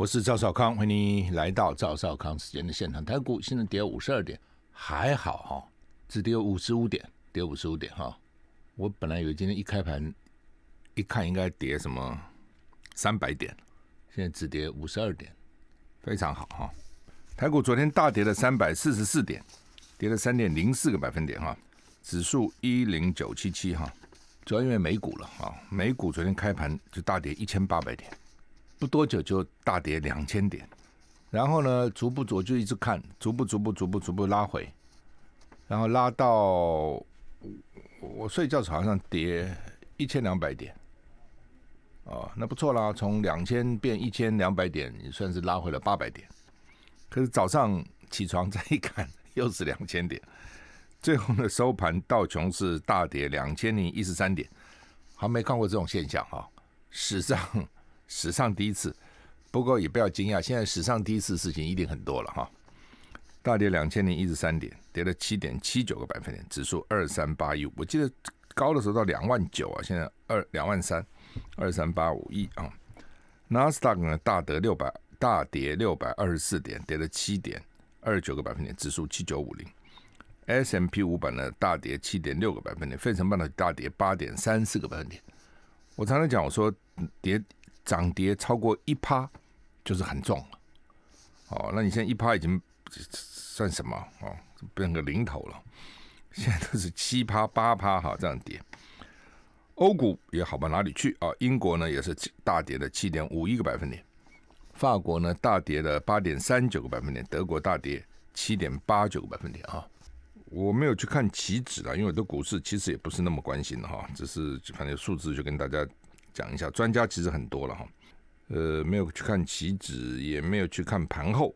我是赵少康，欢迎来到赵少康时间的现场。台股现在跌五十二点，还好哈，只跌五十五点，跌五十五点哈。我本来以为今天一开盘，一看应该跌什么三百点，现在只跌五十二点，非常好哈。台股昨天大跌了三百四十四点，跌了三点零四个百分点哈，指数一零九七七哈，主要因为美股了哈，美股昨天开盘就大跌一千八百点。不多久就大跌两千点，然后呢，逐步左就一直看，逐步逐步逐步逐步拉回，然后拉到我睡觉床上跌一千两百点，哦，那不错啦，从两千变一千两百点，也算是拉回了八百点。可是早上起床再一看，又是两千点，最后呢收盘道琼斯大跌两千零一十三点，还没看过这种现象啊，史上。史上第一次，不过也不要惊讶。现在史上第一次事情一定很多了哈。大跌两千零一十三点，跌了七点七九个百分点，指数二三八一。我记得高的时候到两万九啊，现在二两万三，二三八五亿啊。纳斯达克呢，大跌六百，大跌六百二十四点，跌了七点二九个百分点，指数七九五零。S M P 五版呢，大跌七点六个百分点，费城半导体大跌八点三四个百分点。我常常讲，我说跌。涨跌超过一趴就是很重了，哦，那你现在一趴已经算什么哦？变个零头了。现在都是七趴八趴哈这样跌，欧股也好到哪里去啊？英国呢也是大跌了七点五一个百分点，法国呢大跌了八点三九个百分点，德国大跌七点八九个百分点啊。我没有去看期指啊，因为我对股市其实也不是那么关心的哈，只是反正数字就跟大家。讲一下，专家其实很多了哈，呃，没有去看期指，也没有去看盘后。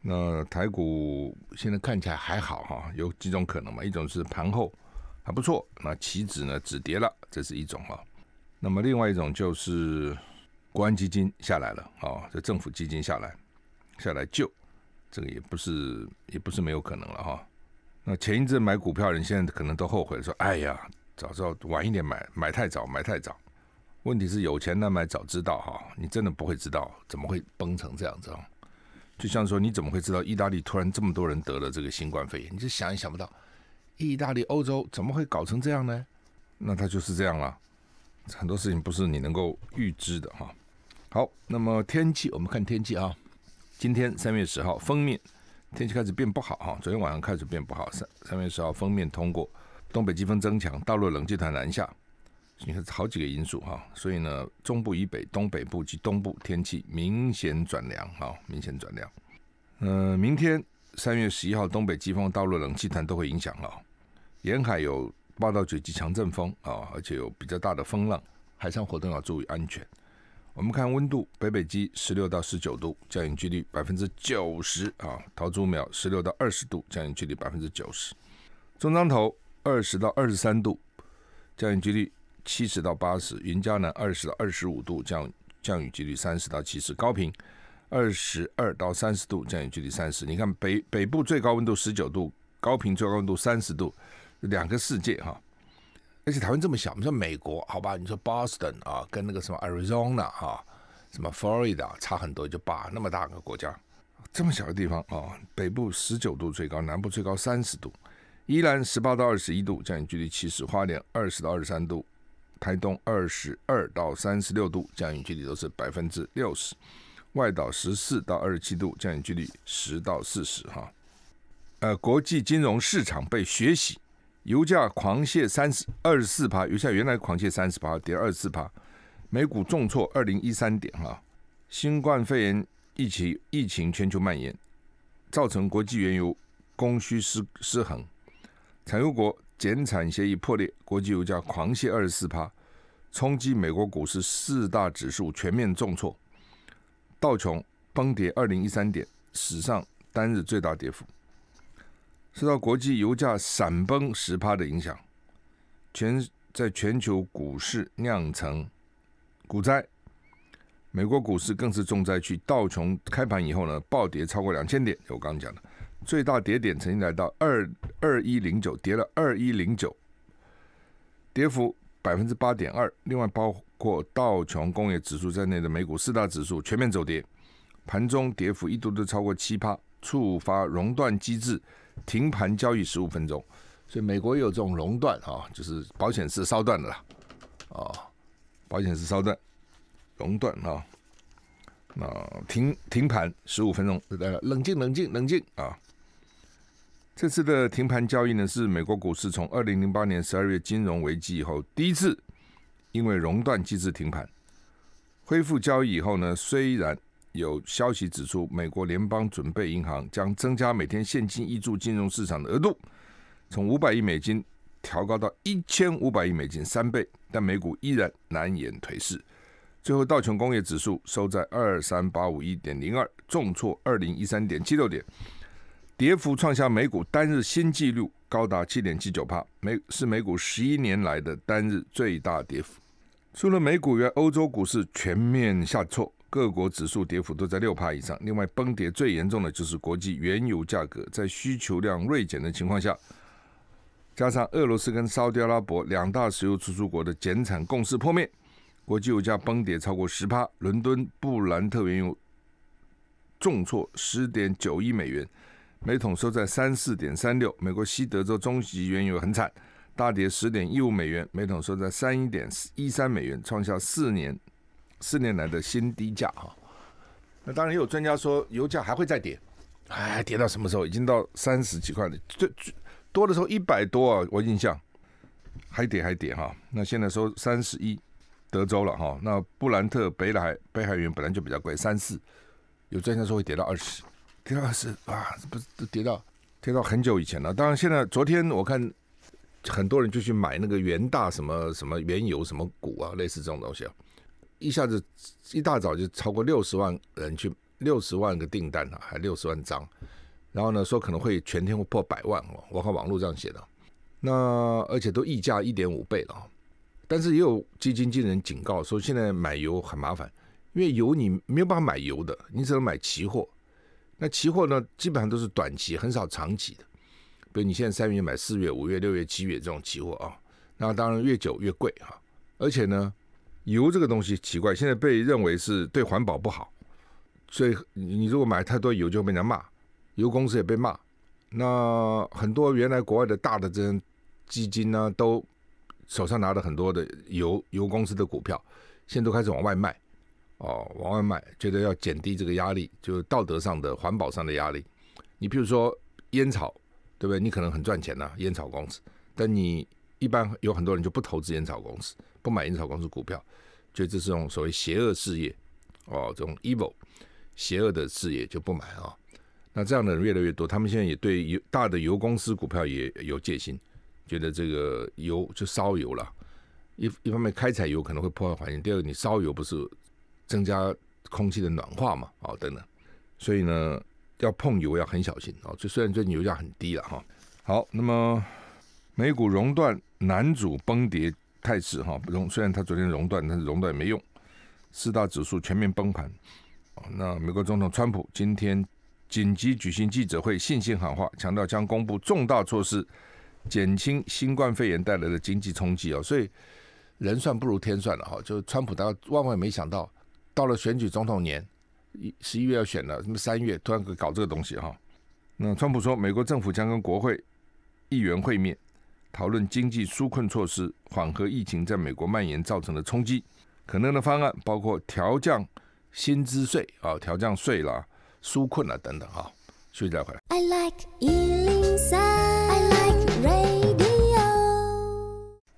那台股现在看起来还好哈，有几种可能嘛？一种是盘后还不错，那期指呢止跌了，这是一种哈。那么另外一种就是，国安基金下来了啊，这政府基金下来下来救，这个也不是也不是没有可能了哈。那前一阵买股票人，现在可能都后悔说：“哎呀，早知道晚一点买，买太早，买太早。”问题是有钱难买早知道哈，你真的不会知道，怎么会崩成这样子？就像说你怎么会知道意大利突然这么多人得了这个新冠肺炎？你是想也想不到，意大利、欧洲怎么会搞成这样呢？那它就是这样了。很多事情不是你能够预知的哈。好，那么天气，我们看天气啊。今天三月十号，封面天气开始变不好哈。昨天晚上开始变不好，三三月十号封面通过东北季风增强，大陆冷气团南下。你看，好几个因素哈，所以呢，中部以北、东北部及东部天气明显转凉，哈，明显转凉。嗯，明天三月十一号，东北季风道路冷气团都会影响啊，沿海有八到九级强阵风啊，而且有比较大的风浪，海上活动要注意安全。我们看温度，北北基十六到十九度，降雨几率百分之九十啊，桃竹苗十六到二十度，降雨几率百分之九十，中彰头二十到二十三度，降雨几率。七十到八十，云嘉南二十到二十五度，降降雨几率三十到七十，高频，二十二到三十度，降雨几率三十。你看北北部最高温度十九度，高频最高温度三十度，两个世界哈。而且台湾这么小，你说美国好吧？你说 Boston 啊，跟那个什么 Arizona 哈，什么 Florida 差很多就罢，那么大个国家，这么小的地方啊。北部十九度最高，南部最高三十度，依然十八到二十一度，降雨距离七十，花莲二十到二十三度。台东二十二到三十六度，降雨几率都是百分之六十；外岛十四到二十七度，降雨几率十到四十。哈，呃，国际金融市场被血洗，油价狂泻三十二十四帕，油价原来狂泻三十趴，跌二四帕，美股重挫二零一三点。哈，新冠肺炎疫情疫情全球蔓延，造成国际原油供需失失衡，产油国。减产协议破裂，国际油价狂泻二十四趴，冲击美国股市四大指数全面重挫，道琼崩跌二零一三点，史上单日最大跌幅。受到国际油价闪崩十趴的影响，全在全球股市酿成股灾，美国股市更是重灾区。道琼开盘以后呢，暴跌超过两千点，就我刚刚讲的。最大跌点曾经来到二二一零九，跌了二一零九，跌幅百分之八点二。另外，包括道琼工业指数在内的美股四大指数全面走跌，盘中跌幅一度都超过七%，触发熔断机制，停盘交易十五分钟。所以，美国有这种熔断啊，就是保险是烧断的啦，啊，保险是烧断，熔断啊，那停停盘十五分钟，呃，冷静冷静冷静啊。这次的停盘交易呢，是美国股市从二零零八年十二月金融危机以后第一次因为熔断机制停盘。恢复交易以后呢，虽然有消息指出美国联邦准备银行将增加每天现金溢注金融市场的额度，从五百亿美金调高到一千五百亿美金三倍，但美股依然难掩颓势。最后，道琼工业指数收在二三八五一点零二，重挫二零一三点七六点。跌幅创下美股单日新纪录，高达七点七九帕，美是美股十一年来的单日最大跌幅。除了美股原欧洲股市全面下挫，各国指数跌幅都在六帕以上。另外，崩跌最严重的就是国际原油价格，在需求量锐减的情况下，加上俄罗斯跟沙特阿拉伯两大石油输出国的减产共识破灭，国际油价崩跌超过十帕，伦敦布兰特原油重挫十点九亿美元。每桶收在三四点三六，美国西德州中级原油很惨，大跌十点一五美元，每桶收在三一点一三美元，创下四年四年来的新低价哈。那当然也有专家说油价还会再跌，哎，跌到什么时候？已经到三十几块了，最最多的时候一百多啊，我印象还跌还跌哈。那现在收三十一，德州了哈。那布兰特北海北海原本来就比较贵，三四，有专家说会跌到二十。跌到是啊，不是都跌到跌到很久以前了。当然，现在昨天我看很多人就去买那个元大什么什么原油什么股啊，类似这种东西啊，一下子一大早就超过六十万人去，六十万个订单啊，还六十万张。然后呢，说可能会全天会破百万哦。我看网络这样写的。那而且都溢价一点五倍了，但是也有基金经理人警告说，现在买油很麻烦，因为油你没有办法买油的，你只能买期货。那期货呢，基本上都是短期，很少长期的。比如你现在三月买四月、五月、六月、七月这种期货啊，那当然越久越贵哈。而且呢，油这个东西奇怪，现在被认为是对环保不好，所以你如果买太多油就会被人家骂，油公司也被骂。那很多原来国外的大的这些基金呢，都手上拿了很多的油油公司的股票，现在都开始往外卖。哦，往外卖，觉得要减低这个压力，就是道德上的、环保上的压力。你比如说烟草，对不对？你可能很赚钱呐，烟草公司。但你一般有很多人就不投资烟草公司，不买烟草公司股票，觉得这是种所谓邪恶事业，哦，这种 evil 邪恶的事业就不买啊。那这样的人越来越多，他们现在也对油大的油公司股票也有戒心，觉得这个油就烧油了。一一方面，开采油可能会破坏环境；，第二个，你烧油不是。增加空气的暖化嘛，哦，等等，所以呢，要碰油要很小心哦。就虽然最近油价很低了哈，好，那么美股熔断、男主崩跌态势哈，熔虽然他昨天熔断，但是熔断也没用，四大指数全面崩盘。那美国总统川普今天紧急举行记者会，信心喊话，强调将公布重大措施，减轻新冠肺炎带来的经济冲击啊。所以人算不如天算了哈，就川普他万万没想到。到了选举总统年，一十一月要选了，什么三月突然搞这个东西哈？那川普说，美国政府将跟国会议员会面，讨论经济纾困措施，缓和疫情在美国蔓延造成的冲击。可能的方案包括调降薪资税啊、调降税啦、纾困啦等等哈。休息一下回来。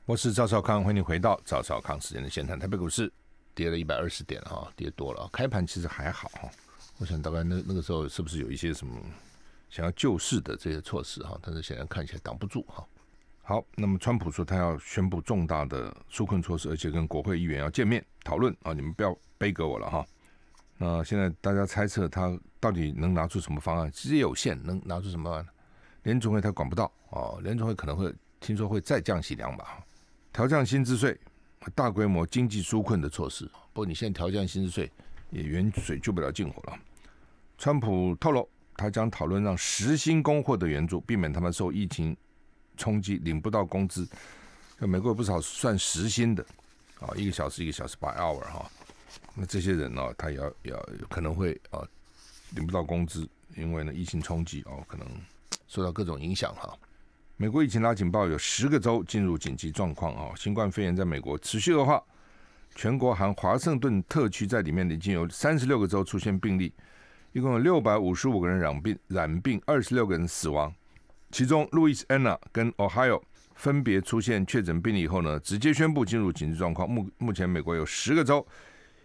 我是赵少康，欢迎回到赵少康时间的现场，台北股市。跌了一百二十点哈，跌多了。开盘其实还好哈，我想大概那那个时候是不是有一些什么想要救市的这些措施哈，但是显然看起来挡不住哈。好，那么川普说他要宣布重大的纾困措施，而且跟国会议员要见面讨论啊，你们不要背给我了哈。那现在大家猜测他到底能拿出什么方案？其实有限，能拿出什么方案？联总会他管不到哦，联总会可能会听说会再降息两哈，调降薪资税。大规模经济纾困的措施，不过你现在调降薪资税，也远水救不了近火了。川普透露，他将讨论让实薪工获得援助，避免他们受疫情冲击领不到工资。美国有不少算实薪的，啊，一个小时一个小时 by hour 哈，那这些人呢，他也要要可能会啊领不到工资，因为呢疫情冲击哦，可能受到各种影响哈。美国疫情拉警报，有十个州进入紧急状况啊！新冠肺炎在美国持续恶化，全国含华盛顿特区在里面的，已经有三十六个州出现病例，一共有六百五十五个人染病，染病二十六个人死亡。其中，路易斯安娜跟 Ohio 分别出现确诊病例以后呢，直接宣布进入紧急状况。目目前，美国有十个州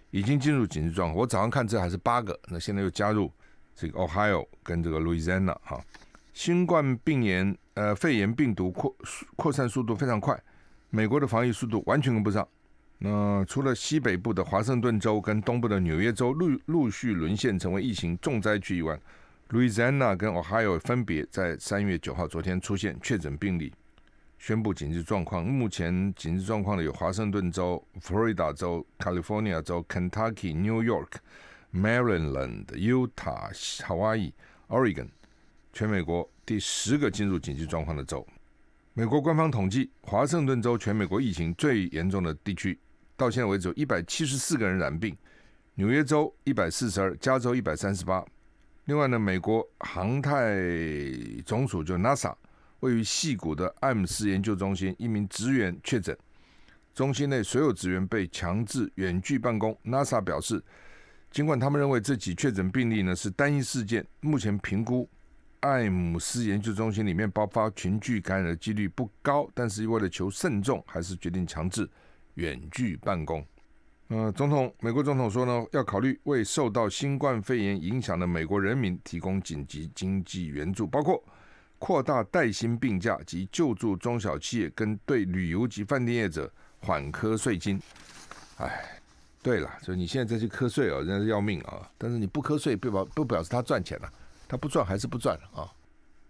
已经进入紧急状况。我早上看这还是八个，那现在又加入这个 Ohio 跟这个路易斯安娜哈。新冠病毒，呃，肺炎病毒扩扩散速度非常快，美国的防疫速度完全跟不上。那除了西北部的华盛顿州跟东部的纽约州陆陆续沦陷成为疫情重灾区以外，Louisiana 跟 Ohio 分别在三月九号昨天出现确诊病例，宣布紧急状况。目前紧急状况的有华盛顿州、Florida 州、California 州、Kentucky、New York、Maryland、Utah、Hawaii、Oregon。全美国第十个进入紧急状况的州。美国官方统计，华盛顿州全美国疫情最严重的地区，到现在为止有一百七十四个人染病。纽约州一百四十二，加州一百三十八。另外呢，美国航太总署就 NASA 位于西谷的艾姆斯研究中心一名职员确诊，中心内所有职员被强制远距办公。NASA 表示，尽管他们认为这起确诊病例呢是单一事件，目前评估。爱姆斯研究中心里面爆发群聚感染的几率不高，但是为了求慎重，还是决定强制远距办公。呃，总统，美国总统说呢，要考虑为受到新冠肺炎影响的美国人民提供紧急经济援助，包括扩大带薪病假及救助中小企业跟对旅游及饭店业者缓瞌税金。哎，对了，所以你现在再去瞌睡哦，真是要命啊！但是你不瞌睡，不表不表示他赚钱了？他不赚还是不赚了啊！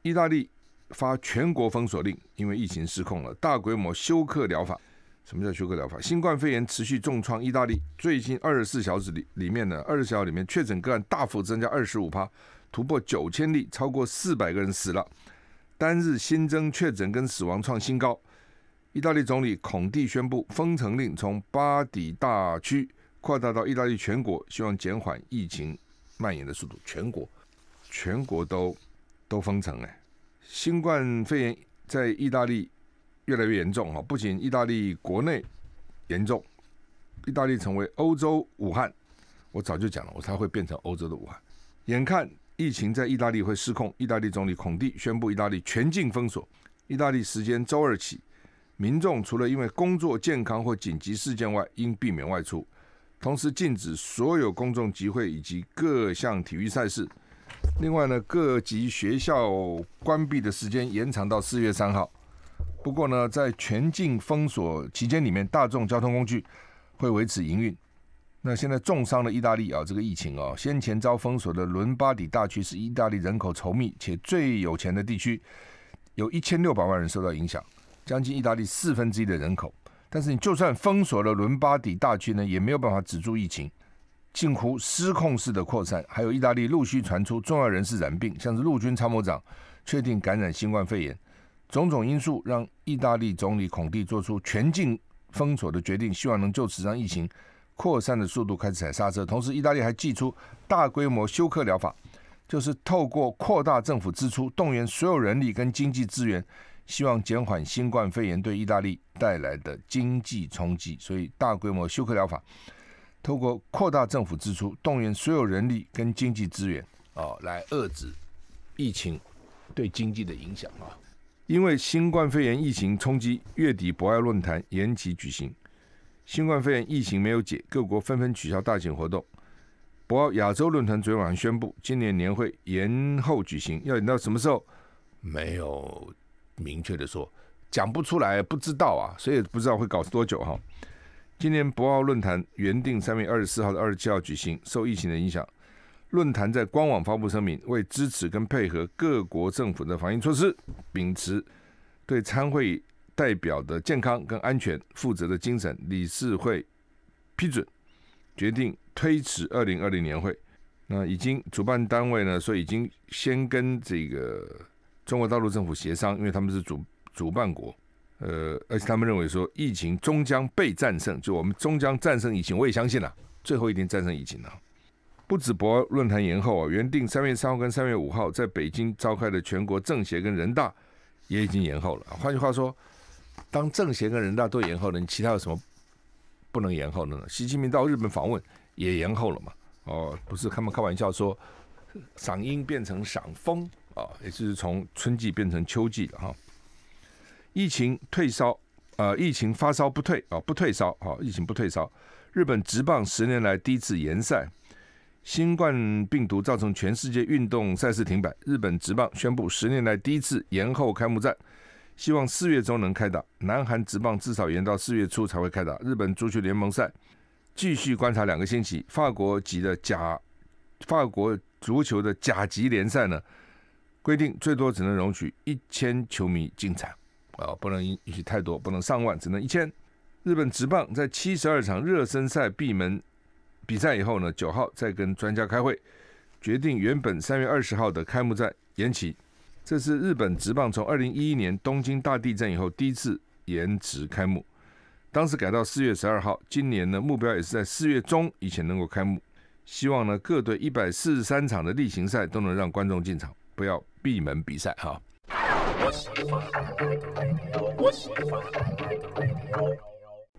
意大利发全国封锁令，因为疫情失控了，大规模休克疗法。什么叫休克疗法？新冠肺炎持续重创意大利。最近二十四小时里，里面呢二十四小时里面确诊个案大幅增加二十五趴，突破九千例，超过四百个人死了。单日新增确诊跟死亡创新高。意大利总理孔蒂宣布封城令，从巴迪大区扩大到意大利全国，希望减缓疫情蔓延的速度。全国。全国都都封城哎！新冠肺炎在意大利越来越严重啊！不仅意大利国内严重，意大利成为欧洲“武汉”。我早就讲了，我才会变成欧洲的“武汉”。眼看疫情在意大利会失控，意大利总理孔蒂宣布意大利全境封锁。意大利时间周二起，民众除了因为工作、健康或紧急事件外，应避免外出，同时禁止所有公众集会以及各项体育赛事。另外呢，各级学校关闭的时间延长到四月三号。不过呢，在全境封锁期间里面，大众交通工具会维持营运。那现在重伤的意大利啊，这个疫情啊，先前遭封锁的伦巴底大区是意大利人口稠密且最有钱的地区，有一千六百万人受到影响，将近意大利四分之一的人口。但是你就算封锁了伦巴底大区呢，也没有办法止住疫情。近乎失控式的扩散，还有意大利陆续传出重要人士染病，像是陆军参谋长确定感染新冠肺炎，种种因素让意大利总理孔蒂做出全境封锁的决定，希望能就此让疫情扩散的速度开始踩刹车。同时，意大利还祭出大规模休克疗法，就是透过扩大政府支出，动员所有人力跟经济资源，希望减缓新冠肺炎对意大利带来的经济冲击。所以，大规模休克疗法。通过扩大政府支出，动员所有人力跟经济资源，啊，来遏制疫情对经济的影响啊。因为新冠肺炎疫情冲击，月底博鳌论坛延期举行。新冠肺炎疫情没有解，各国纷纷取消大型活动。博鳌亚洲论坛昨晚宣布，今年年会延后举行，要等到什么时候？没有明确的说，讲不出来，不知道啊，所以不知道会搞多久哈。今年博鳌论坛原定三月二十四号到二十七号举行，受疫情的影响，论坛在官网发布声明，为支持跟配合各国政府的防疫措施，秉持对参会代表的健康跟安全负责的精神，理事会批准决定推迟二零二零年会。那已经主办单位呢说已经先跟这个中国大陆政府协商，因为他们是主主办国。呃，而且他们认为说疫情终将被战胜，就我们终将战胜疫情，我也相信了，最后一定战胜疫情呢。不止博论坛延后啊，原定三月三号跟三月五号在北京召开的全国政协跟人大也已经延后了。换句话说，当政协跟人大都延后了，你其他有什么不能延后的呢？习近平到日本访问也延后了嘛？哦，不是，他们开玩笑说，赏樱变成赏风啊，也就是从春季变成秋季了哈。疫情退烧，呃，疫情发烧不退啊，不退烧啊，疫情不退烧。日本职棒十年来第一次延赛，新冠病毒造成全世界运动赛事停摆。日本职棒宣布十年来第一次延后开幕战，希望四月中能开打。南韩直棒至少延到四月初才会开打。日本足球联盟赛继续观察两个星期。法国级的甲，法国足球的甲级联赛呢，规定最多只能容许一千球迷进场。啊，不能允允许太多，不能上万，只能一千。日本职棒在七十二场热身赛闭门比赛以后呢，九号再跟专家开会，决定原本三月二十号的开幕战延期。这是日本职棒从二零一一年东京大地震以后第一次延迟开幕，当时改到四月十二号。今年呢，目标也是在四月中以前能够开幕。希望呢，各队一百四十三场的例行赛都能让观众进场，不要闭门比赛哈。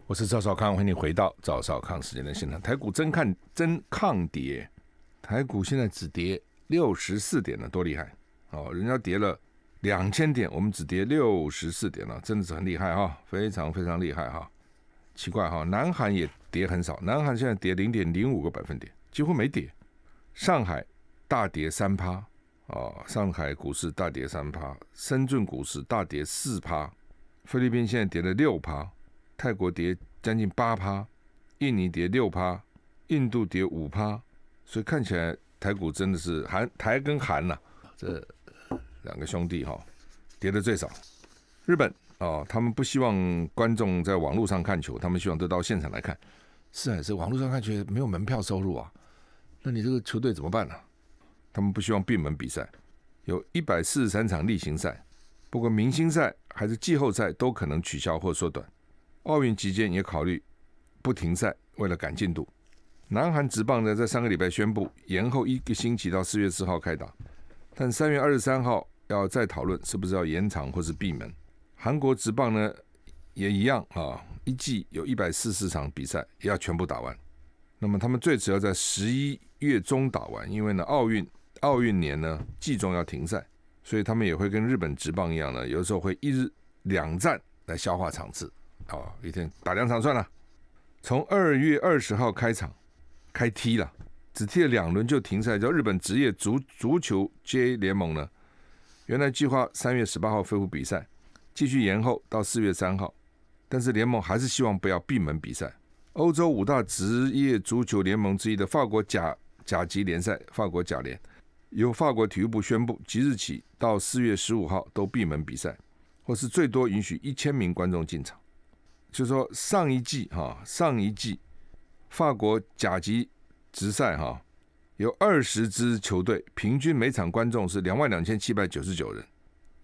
我是赵少康，欢迎你回到赵少康时间的现场。台股真看真抗跌，台股现在只跌六十四点了，多厉害哦！人家跌了两千点，我们只跌六十四点了，真的是很厉害哈，非常非常厉害哈。奇怪哈，南韩也跌很少，南韩现在跌零点零五个百分点，几乎没跌。上海大跌三趴。啊，上海股市大跌三趴，深圳股市大跌四趴，菲律宾现在跌了六趴，泰国跌将近八趴，印尼跌六趴，印度跌五趴，所以看起来台股真的是韩台跟韩呐，这两个兄弟哈，跌的最少。日本哦，他们不希望观众在网络上看球，他们希望都到现场来看。是啊，是网络上看球没有门票收入啊，那你这个球队怎么办呢？他们不希望闭门比赛，有一百四十三场例行赛，不管明星赛还是季后赛都可能取消或缩短。奥运期间也考虑不停赛，为了赶进度。南韩职棒呢，在上个礼拜宣布延后一个星期到四月四号开打，但三月二十三号要再讨论是不是要延长或是闭门。韩国职棒呢也一样啊，一季有一百四十场比赛也要全部打完。那么他们最迟要在十一月中打完，因为呢奥运。奥运年呢，季中要停赛，所以他们也会跟日本职棒一样呢，有的时候会一日两战来消化场次，哦，一天打两场算了。从二月二十号开场开踢了，只踢了两轮就停赛，叫日本职业足足球 J 联盟呢。原来计划三月十八号恢复比赛，继续延后到四月三号，但是联盟还是希望不要闭门比赛。欧洲五大职业足球联盟之一的法国甲甲级联赛，法国甲联。由法国体育部宣布，即日起到四月十五号都闭门比赛，或是最多允许一千名观众进场。就说上一季哈，上一季法国甲级直赛哈，有二十支球队，平均每场观众是两万两千七百九十九人。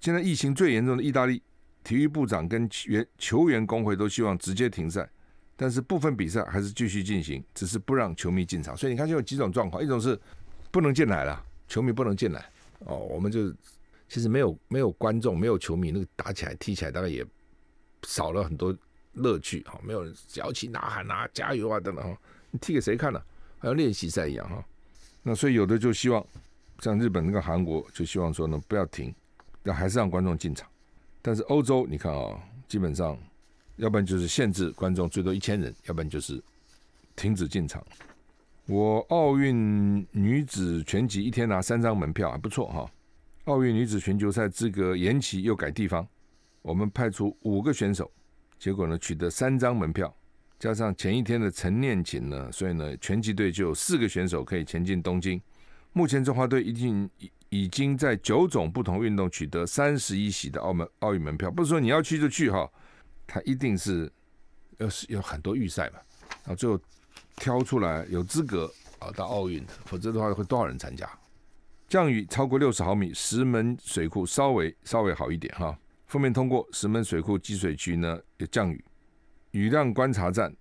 现在疫情最严重的意大利，体育部长跟员球员工会都希望直接停赛，但是部分比赛还是继续进行，只是不让球迷进场。所以你看，就有几种状况：一种是不能进来了。球迷不能进来哦，我们就其实没有没有观众，没有球迷，那个打起来踢起来大概也少了很多乐趣哈，没有人摇旗呐喊啊，加油啊等等哈，你踢给谁看呢？好像练习赛一样哈。那所以有的就希望像日本那个韩国就希望说呢不要停，但还是让观众进场。但是欧洲你看啊，基本上要不然就是限制观众最多一千人，要不然就是停止进场。我奥运女子拳击一天拿三张门票，还不错哈。奥运女子全球赛资格延期又改地方，我们派出五个选手，结果呢取得三张门票，加上前一天的陈念琴呢，所以呢拳击队就有四个选手可以前进东京。目前中华队已经已已经在九种不同运动取得三十一席的澳门奥运门票，不是说你要去就去哈，他一定是要是有很多预赛嘛，然后最后。挑出来有资格啊，到奥运的，否则的话会多少人参加？降雨超过六十毫米，石门水库稍微稍微好一点哈。后面通过石门水库积水区呢，有降雨，雨量观察站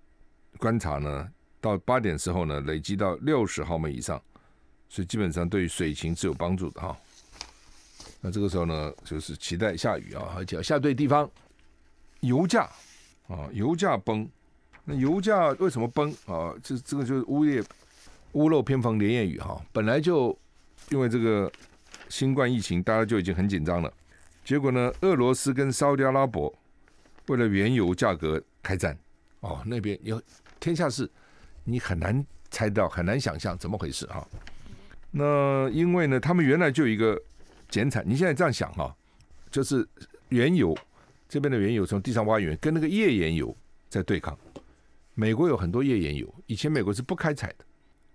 观察呢，到八点时候呢，累积到六十毫米以上，所以基本上对于水情是有帮助的哈。那这个时候呢，就是期待下雨啊，而且要下对地方。油价啊，油价崩。那油价为什么崩啊？这这个就是屋漏偏逢连夜雨哈！本来就因为这个新冠疫情，大家就已经很紧张了。结果呢，俄罗斯跟沙特阿拉伯为了原油价格开战。哦，那边有天下事，你很难猜到，很难想象怎么回事哈。那因为呢，他们原来就有一个减产。你现在这样想哈，就是原油这边的原油从地上挖原，跟那个页岩油在对抗。美国有很多页岩油，以前美国是不开采的，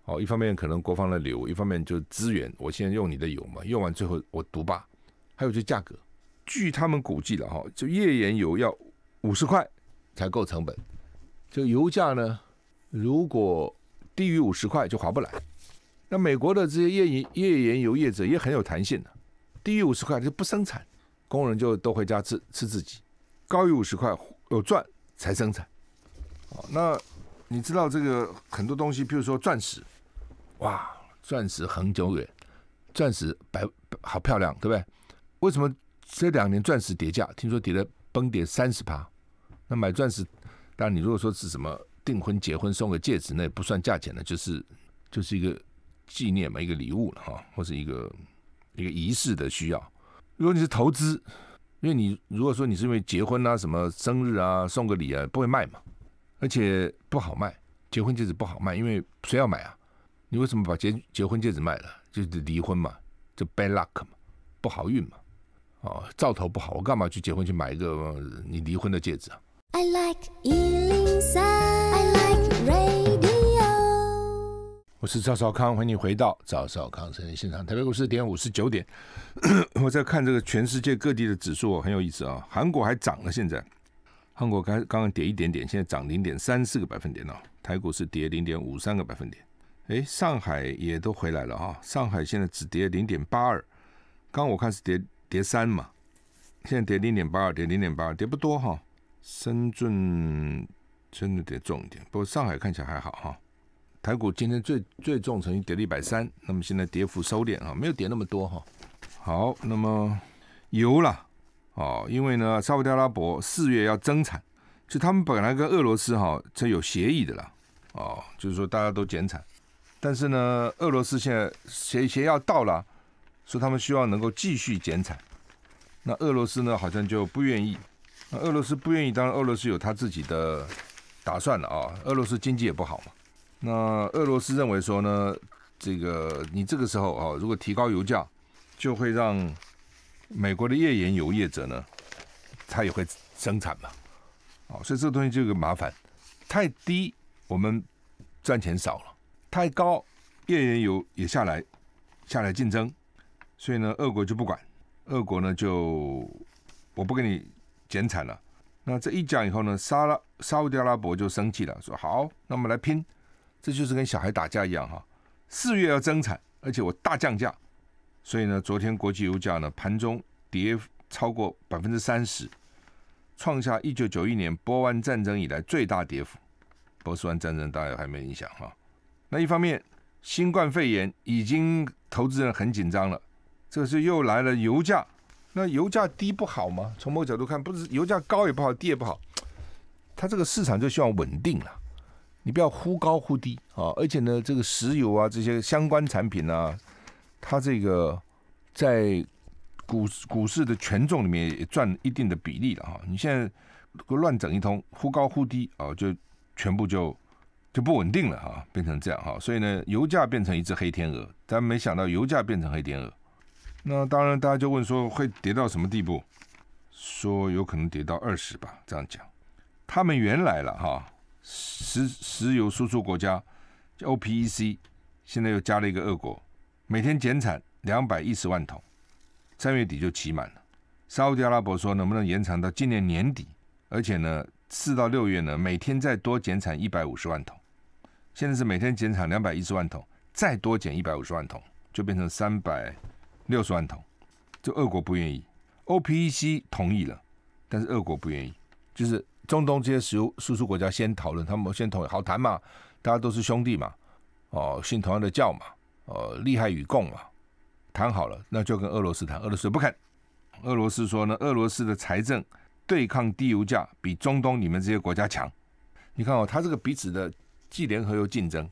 哦，一方面可能国防的流，一方面就资源，我现在用你的油嘛，用完最后我独霸。还有就价格，据他们估计了哈，就页岩油要五十块才够成本，就油价呢，如果低于五十块就划不来。那美国的这些页岩页岩油业者也很有弹性呢，低于五十块就不生产，工人就都回家吃吃自己，高于五十块有赚才生产。那你知道这个很多东西，比如说钻石，哇，钻石恒久远，钻石白好漂亮，对不对？为什么这两年钻石跌价？听说跌了崩跌三十趴。那买钻石，当然你如果说是什么订婚、结婚送个戒指，那也不算价钱的，就是就是一个纪念嘛，一个礼物了哈，或是一个一个仪式的需要。如果你是投资，因为你如果说你是因为结婚啊、什么生日啊送个礼啊，不会卖嘛。而且不好卖，结婚戒指不好卖，因为谁要买啊？你为什么把结结婚戒指卖了？就是离婚嘛，就 bad luck 嘛，不好运嘛，哦，兆头不好，我干嘛去结婚去买一个你离婚的戒指啊？i like，I like radio。我是赵少康，欢迎你回到赵少康生日现场，台北股市点五十九点，我在看这个全世界各地的指数，很有意思啊，韩国还涨了现在。韩国刚刚刚跌一点点，现在涨零点三四个百分点哦，台股是跌零点五三个百分点。哎，上海也都回来了哈。上海现在只跌零点八二，刚我看是跌跌三嘛，现在跌零点八二，跌零点八二，跌不多哈。深圳真的跌重一点，不过上海看起来还好哈。台股今天最最重，曾经跌了一百三，那么现在跌幅收敛啊，没有跌那么多哈。好，那么油了。哦，因为呢，沙特阿拉伯四月要增产，就他们本来跟俄罗斯哈这有协议的啦，哦，就是说大家都减产，但是呢，俄罗斯现在协协要到了，说他们希望能够继续减产，那俄罗斯呢好像就不愿意，那俄罗斯不愿意，当然俄罗斯有他自己的打算了啊，俄罗斯经济也不好嘛，那俄罗斯认为说呢，这个你这个时候啊，如果提高油价，就会让。美国的页岩油业者呢，他也会生产嘛，哦，所以这个东西就有麻烦，太低我们赚钱少了，太高页岩油也下来，下来竞争，所以呢，俄国就不管，俄国呢就我不给你减产了，那这一讲以后呢，沙拉沙特阿拉伯就生气了，说好，那我们来拼，这就是跟小孩打架一样哈，四月要增产，而且我大降价。所以呢，昨天国际油价呢盘中跌超过百分之三十，创下一九九一年波湾战争以来最大跌幅。波斯湾战争大家还没影响哈。那一方面，新冠肺炎已经投资人很紧张了，这是又来了油价。那油价低不好吗？从某个角度看，不是油价高也不好，低也不好。它这个市场就希望稳定了，你不要忽高忽低啊。而且呢，这个石油啊这些相关产品啊。它这个在股股市的权重里面也占一定的比例了哈，你现在乱整一通，忽高忽低啊，就全部就就不稳定了哈，变成这样哈，所以呢，油价变成一只黑天鹅，但没想到油价变成黑天鹅，那当然大家就问说会跌到什么地步？说有可能跌到二十吧，这样讲，他们原来了哈，石石油输出国家 OPEC 现在又加了一个二国。每天减产两百一十万桶，三月底就期满了。沙特阿拉伯说能不能延长到今年年底？而且呢，四到六月呢，每天再多减产一百五十万桶。现在是每天减产两百一十万桶，再多减一百五十万桶，就变成三百六十万桶。就俄国不愿意，OPEC 同意了，但是俄国不愿意，就是中东这些石油输出国家先讨论，他们先同意，好谈嘛，大家都是兄弟嘛，哦，信同样的教嘛。呃，利害与共嘛，谈好了，那就跟俄罗斯谈。俄罗斯不肯，俄罗斯说呢，俄罗斯的财政对抗低油价比中东你们这些国家强。你看哦，他这个彼此的既联合又竞争，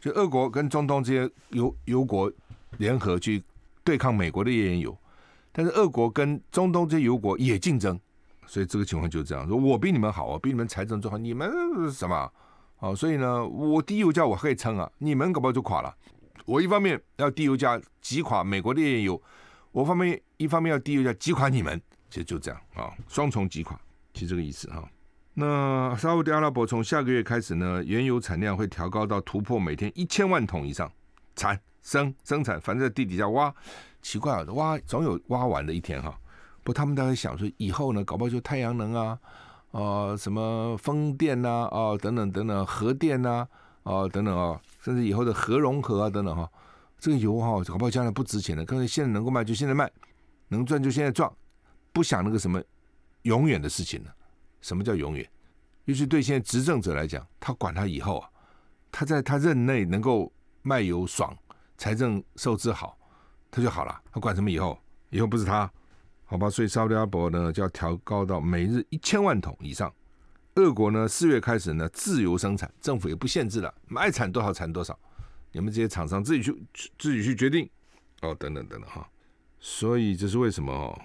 就俄国跟中东这些油油国联合去对抗美国的页岩油，但是俄国跟中东这些油国也竞争，所以这个情况就是这样：说我比你们好啊，比你们财政做好，你们什么啊？哦，所以呢，我低油价我可以撑啊，你们搞不好就垮了。我一方面要低油价挤垮美国的页油，我方面一方面要低油价挤垮你们，其实就这样啊，双重挤垮，其实这个意思哈。那沙特阿拉伯从下个月开始呢，原油产量会调高到突破每天一千万桶以上，产生生产，反正在地底下挖，奇怪，啊，挖总有挖完的一天哈。不，他们大概想说以后呢，搞不好就太阳能啊，呃，什么风电呐，啊，等等等等，核电呐，啊，等等啊。甚至以后的核融合啊等等哈，这个油哈，不好将来不值钱了。可是现在能够卖就现在卖，能赚就现在赚，不想那个什么永远的事情了。什么叫永远？尤其对现在执政者来讲，他管他以后啊，他在他任内能够卖油爽，财政收支好，他就好了。他管什么以后？以后不是他，好吧？所以沙特阿伯呢就要调高到每日一千万桶以上。俄国呢，四月开始呢，自由生产，政府也不限制了，爱产多少产多少，你们这些厂商自己去自己去决定，哦，等等等等哈。所以这是为什么？哦？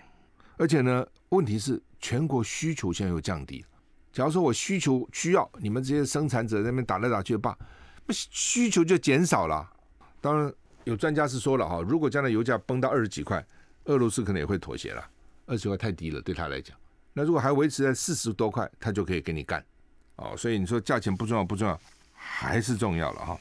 而且呢，问题是全国需求现在又降低假如说我需求需要，你们这些生产者那边打来打去罢，不需求就减少了。当然，有专家是说了哈，如果将来油价崩到二十几块，俄罗斯可能也会妥协了。二十块太低了，对他来讲。那如果还维持在四十多块，他就可以给你干，哦，所以你说价钱不重要不重要，还是重要了哈。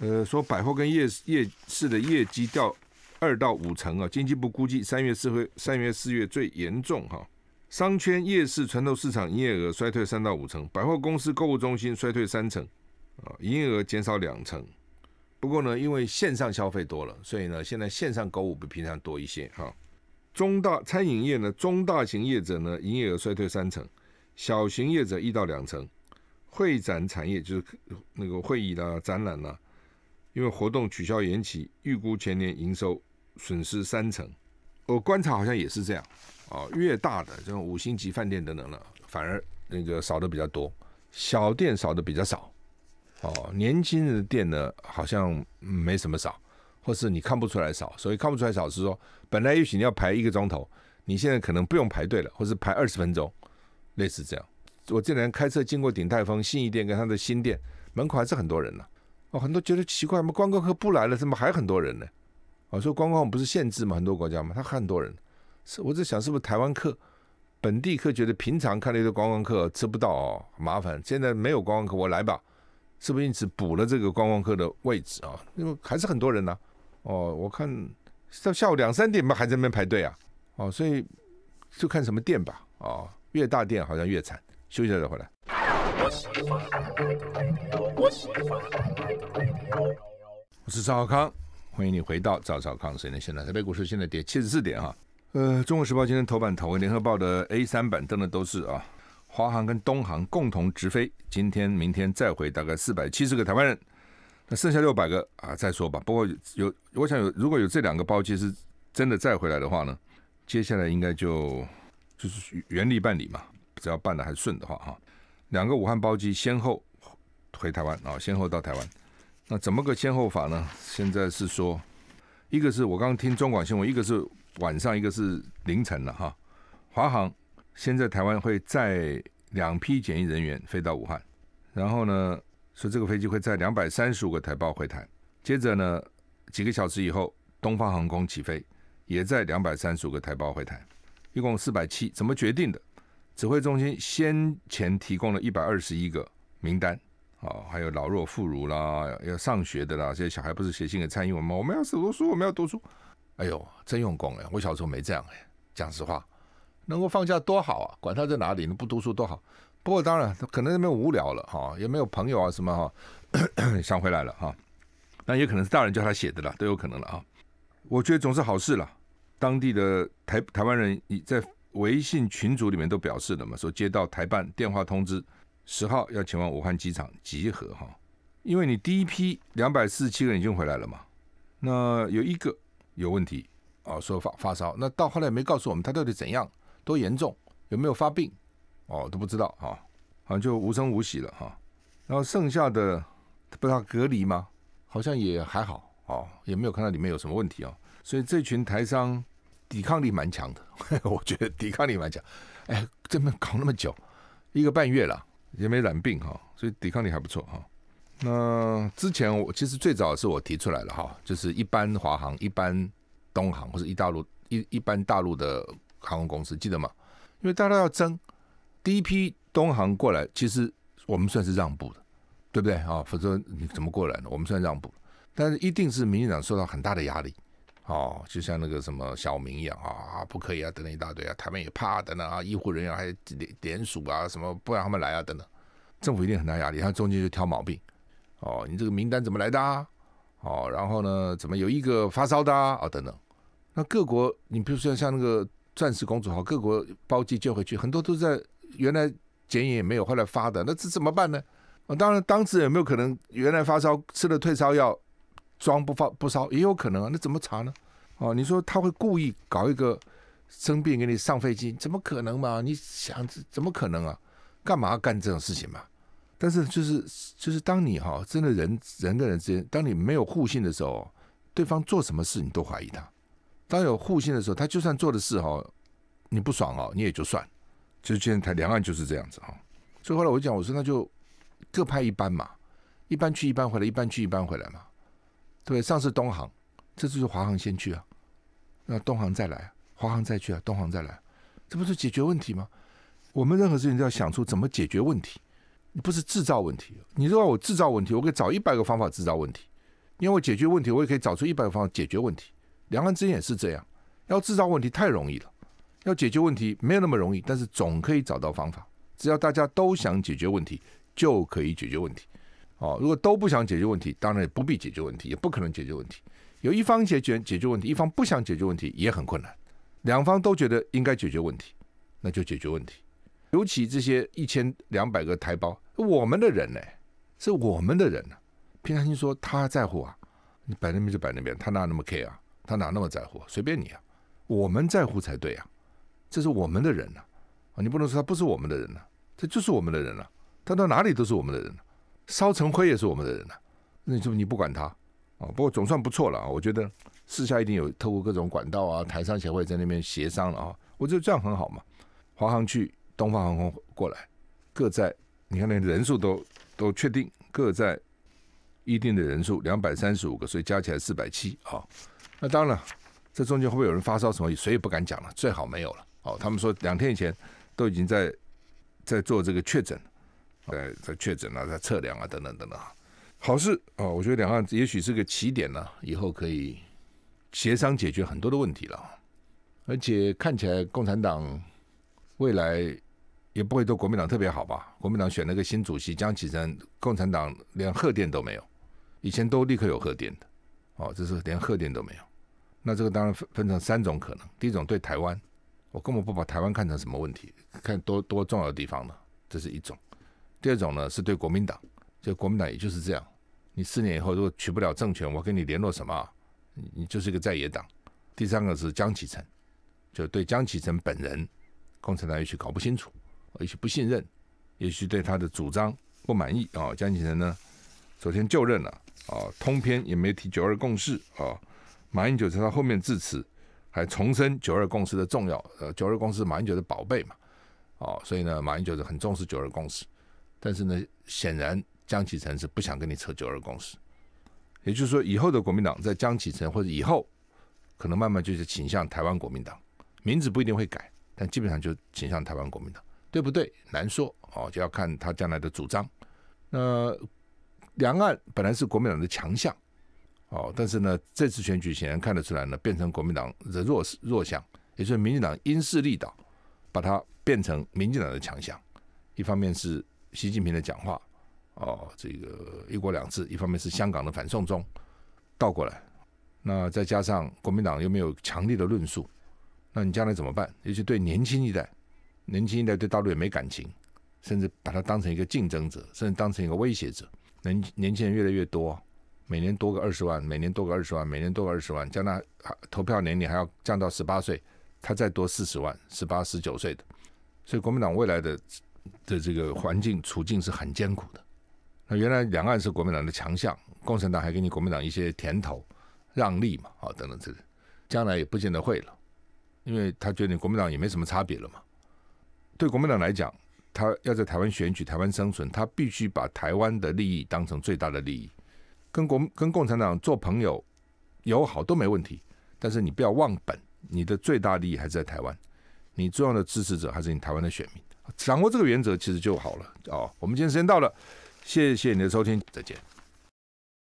呃，说百货跟夜夜市的业绩掉二到五成啊，经济部估计三月四月三月四月最严重哈。商圈夜市传统市场营业额衰退三到五成，百货公司购物中心衰退三成，啊，营业额减少两成。不过呢，因为线上消费多了，所以呢，现在线上购物比平常多一些哈。中大餐饮业呢，中大型业者呢，营业额衰退三成，小型业者一到两成。会展产业就是那个会议啦、展览啦，因为活动取消延期，预估全年营收损失三成。我观察好像也是这样，哦，越大的这种五星级饭店等等了，反而那个少的比较多，小店少的比较少。哦，年轻人的店呢，好像没什么少，或是你看不出来少，所以看不出来少是说。本来也许你要排一个钟头，你现在可能不用排队了，或者排二十分钟，类似这样。我这两天开车经过鼎泰丰信义店跟他的新店门口还是很多人呢。哦，很多觉得奇怪，什么观光客不来了，怎么还很多人呢？我、说观光不是限制吗？很多国家吗？他很多人。是我在想，是不是台湾客、本地客觉得平常看那个观光客吃不到哦，麻烦。现在没有观光客，我来吧，是不是因此补了这个观光客的位置啊？因为还是很多人呢。哦，我看。到下午两三点吧，还在那边排队啊？哦，所以就看什么店吧。哦，越大店好像越惨。休息了再回来。我是赵浩康，欢迎你回到赵少康谁能现在台北股市现在跌七十四点啊。呃，中国时报今天头版、头，湾联合报的 A 三版登的都是啊，华航跟东航共同直飞，今天、明天再回大概四百七十个台湾人。那剩下六百个啊，再说吧。不过有，我想有，如果有这两个包机是真的再回来的话呢，接下来应该就就是原地办理嘛，只要办的还顺的话哈。两个武汉包机先后回台湾啊，先后到台湾。那怎么个先后法呢？现在是说，一个是我刚刚听中广新闻，一个是晚上，一个是凌晨了哈。华航现在台湾会载两批检疫人员飞到武汉，然后呢？说这个飞机会在两百三十五个台胞会谈，接着呢几个小时以后，东方航空起飞，也在两百三十五个台胞会谈，一共四百七，怎么决定的？指挥中心先前提供了一百二十一个名单，哦，还有老弱妇孺啦，要上学的啦，这些小孩不是写信给蔡英文吗？我们要死读书，我们要读书，哎呦，真用功哎，我小时候没这样哎，讲实话，能够放假多好啊，管他在哪里，你不读书多好。不过当然，可能那边无聊了哈，也没有朋友啊什么哈，想回来了哈，那也可能是大人叫他写的了，都有可能了啊。我觉得总是好事了。当地的台台湾人已在微信群组里面都表示了嘛，说接到台办电话通知，十号要前往武汉机场集合哈，因为你第一批两百四十七人已经回来了嘛，那有一个有问题啊，说发发烧，那到后来没告诉我们他到底怎样，多严重，有没有发病。哦，都不知道哈，好像就无声无息了哈。然后剩下的不是隔离吗？好像也还好哦，也没有看到里面有什么问题哦。所以这群台商抵抗力蛮强的，我觉得抵抗力蛮强。哎，这么搞那么久，一个半月了，也没染病哈，所以抵抗力还不错哈。那之前我其实最早是我提出来了哈，就是一般华航、一般东航或者一大陆一一般大陆的航空公司，记得吗？因为大都要争。第一批东航过来，其实我们算是让步的，对不对啊？否则你怎么过来呢？我们算让步，但是一定是民进党受到很大的压力，哦，就像那个什么小明一样啊，啊，不可以啊，等等一大堆啊，他们也怕等啊，医护人员还联联署啊，什么不让他们来啊，等等，政府一定很大压力，他中间就挑毛病，哦，你这个名单怎么来的？哦，然后呢，怎么有一个发烧的啊？等等，那各国，你比如说像那个钻石公主号，各国包机接回去，很多都在。原来检验也没有，后来发的，那这怎么办呢？啊，当然当时有没有可能原来发烧吃了退烧药，装不发不烧，也有可能啊。那怎么查呢？哦，你说他会故意搞一个生病给你上飞机，怎么可能嘛？你想怎么可能啊？干嘛干这种事情嘛？但是就是就是当你哈，真的人人跟人之间，当你没有互信的时候，对方做什么事你都怀疑他；当有互信的时候，他就算做的事哈，你不爽哦，你也就算。就现在台两岸就是这样子哈，所以后来我讲，我说那就各派一班嘛，一班去，一班回来，一班去，一班回来嘛。对，上次东航，这就是华航先去啊，那东航再来，华航再去啊，东航再来，这不是解决问题吗？我们任何事情都要想出怎么解决问题，你不是制造问题，你如果我制造问题，我可以找一百个方法制造问题，你为我解决问题，我也可以找出一百个方法解决问题。两岸之间也是这样，要制造问题太容易了。要解决问题没有那么容易，但是总可以找到方法。只要大家都想解决问题，就可以解决问题。哦，如果都不想解决问题，当然也不必解决问题，也不可能解决问题。有一方解决解决问题，一方不想解决问题也很困难。两方都觉得应该解决问题，那就解决问题。尤其这些一千两百个台胞，我们的人呢，是我们的人呢。平常心说他在乎啊，你摆那边就摆那边，他哪那么 care 啊？他哪那么在乎？随便你啊，我们在乎才对啊。这是我们的人呐、啊，你不能说他不是我们的人呐，这就是我们的人了。他到哪里都是我们的人，烧成灰也是我们的人呐。那你不你不管他？啊，不过总算不错了。我觉得私下一定有透过各种管道啊，台商协会在那边协商了啊。我觉得这样很好嘛。华航去，东方航空过来，各在，你看那人数都都确定，各在一定的人数，两百三十五个，所以加起来四百七。好，那当然了，这中间会不会有人发烧什么，谁也不敢讲了，最好没有了。哦，他们说两天以前都已经在在做这个确诊，在在确诊啊，在测量啊等等等等。好事哦，我觉得两岸也许是个起点呢，以后可以协商解决很多的问题了。而且看起来共产党未来也不会对国民党特别好吧？国民党选了个新主席江启臣，共产党连贺电都没有，以前都立刻有贺电的。哦，这是连贺电都没有。那这个当然分分成三种可能：第一种对台湾。我根本不把台湾看成什么问题，看多多重要的地方呢。这是一种，第二种呢是对国民党，就国民党也就是这样，你四年以后如果取不了政权，我跟你联络什么？你就是一个在野党。第三个是江启臣，就对江启臣本人，共产党也许搞不清楚，也许不信任，也许对他的主张不满意啊。江启臣呢，昨天就任了啊，通篇也没提九二共识啊。马英九在他后面致辞。还重申九二共识的重要，呃，九二共识马英九的宝贝嘛，哦，所以呢，马英九是很重视九二共识，但是呢，显然江启臣是不想跟你扯九二共识，也就是说，以后的国民党在江启臣或者以后，可能慢慢就是倾向台湾国民党，名字不一定会改，但基本上就倾向台湾国民党，对不对？难说哦，就要看他将来的主张。那两岸本来是国民党的强项。哦，但是呢，这次选举显然看得出来呢，变成国民党的弱势弱项，也就是民进党因势利导，把它变成民进党的强项。一方面是习近平的讲话，哦，这个一国两制；一方面是香港的反送中，倒过来。那再加上国民党又没有强力的论述，那你将来怎么办？尤其对年轻一代，年轻一代对大陆也没感情，甚至把它当成一个竞争者，甚至当成一个威胁者。年年轻人越来越多。每年多个二十万，每年多个二十万，每年多个二十万，将来投票年龄还要降到十八岁，他再多四十万，十八十九岁的，所以国民党未来的的这个环境处境是很艰苦的。那原来两岸是国民党的强项，共产党还给你国民党一些甜头、让利嘛，啊等等之类，将来也不见得会了，因为他觉得国民党也没什么差别了嘛。对国民党来讲，他要在台湾选举、台湾生存，他必须把台湾的利益当成最大的利益。跟共跟共产党做朋友、友好都没问题，但是你不要忘本，你的最大利益还是在台湾，你重要的支持者还是你台湾的选民，掌握这个原则其实就好了。哦，我们今天时间到了，谢谢你的收听，再见。